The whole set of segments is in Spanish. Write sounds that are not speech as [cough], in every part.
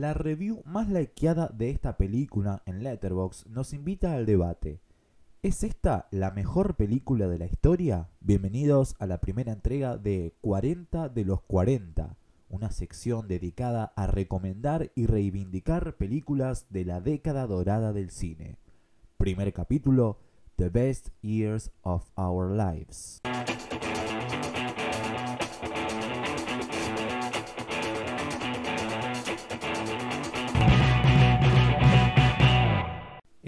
La review más likeada de esta película en Letterboxd nos invita al debate. ¿Es esta la mejor película de la historia? Bienvenidos a la primera entrega de 40 de los 40, una sección dedicada a recomendar y reivindicar películas de la década dorada del cine. Primer capítulo, The Best Years of Our Lives.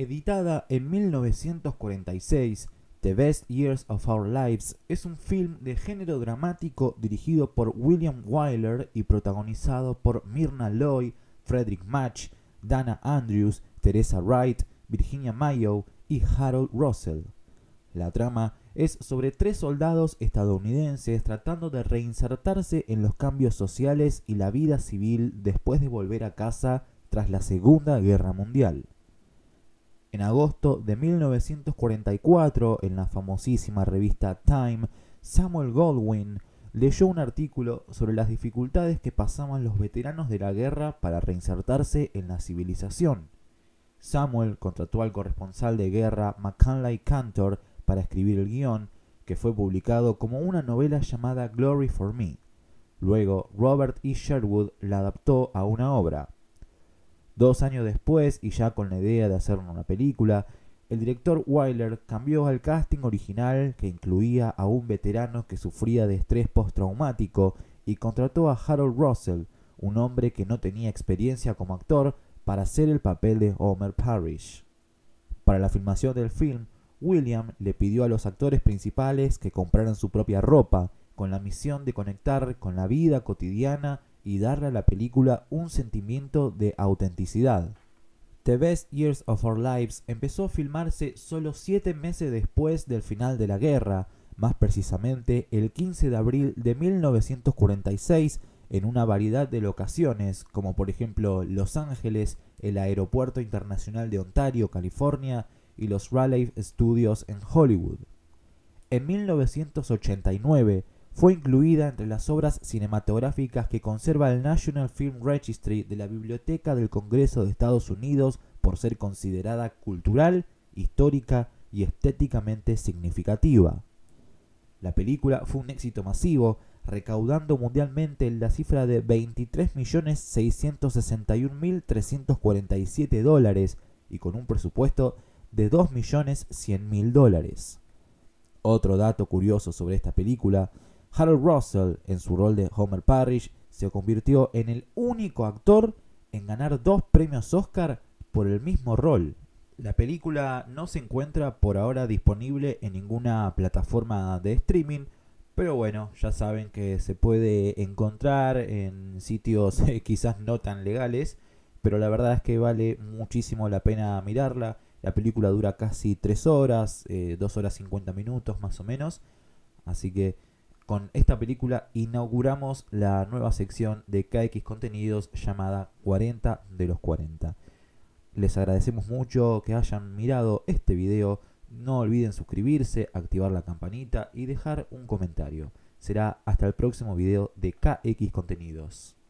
Editada en 1946, The Best Years of Our Lives es un film de género dramático dirigido por William Wyler y protagonizado por Myrna Loy, Frederick Match, Dana Andrews, Teresa Wright, Virginia Mayo y Harold Russell. La trama es sobre tres soldados estadounidenses tratando de reinsertarse en los cambios sociales y la vida civil después de volver a casa tras la Segunda Guerra Mundial. En agosto de 1944, en la famosísima revista Time, Samuel Goldwyn leyó un artículo sobre las dificultades que pasaban los veteranos de la guerra para reinsertarse en la civilización. Samuel contrató al corresponsal de guerra McCanley Cantor para escribir el guión, que fue publicado como una novela llamada Glory for Me. Luego, Robert E. Sherwood la adaptó a una obra, Dos años después, y ya con la idea de hacer una película, el director Wyler cambió al casting original que incluía a un veterano que sufría de estrés postraumático y contrató a Harold Russell, un hombre que no tenía experiencia como actor, para hacer el papel de Homer Parrish. Para la filmación del film, William le pidió a los actores principales que compraran su propia ropa, con la misión de conectar con la vida cotidiana y darle a la película un sentimiento de autenticidad. The Best Years of Our Lives empezó a filmarse solo siete meses después del final de la guerra, más precisamente el 15 de abril de 1946, en una variedad de locaciones, como por ejemplo Los Ángeles, el Aeropuerto Internacional de Ontario, California, y los Raleigh Studios en Hollywood. En 1989, fue incluida entre las obras cinematográficas que conserva el National Film Registry de la Biblioteca del Congreso de Estados Unidos por ser considerada cultural, histórica y estéticamente significativa. La película fue un éxito masivo, recaudando mundialmente la cifra de 23.661.347 dólares y con un presupuesto de 2.100.000 dólares. Otro dato curioso sobre esta película Harold Russell, en su rol de Homer Parrish, se convirtió en el único actor en ganar dos premios Oscar por el mismo rol. La película no se encuentra por ahora disponible en ninguna plataforma de streaming, pero bueno, ya saben que se puede encontrar en sitios [laughs] quizás no tan legales, pero la verdad es que vale muchísimo la pena mirarla. La película dura casi 3 horas, eh, dos 2 horas 50 minutos más o menos, así que con esta película inauguramos la nueva sección de KX Contenidos llamada 40 de los 40. Les agradecemos mucho que hayan mirado este video. No olviden suscribirse, activar la campanita y dejar un comentario. Será hasta el próximo video de KX Contenidos.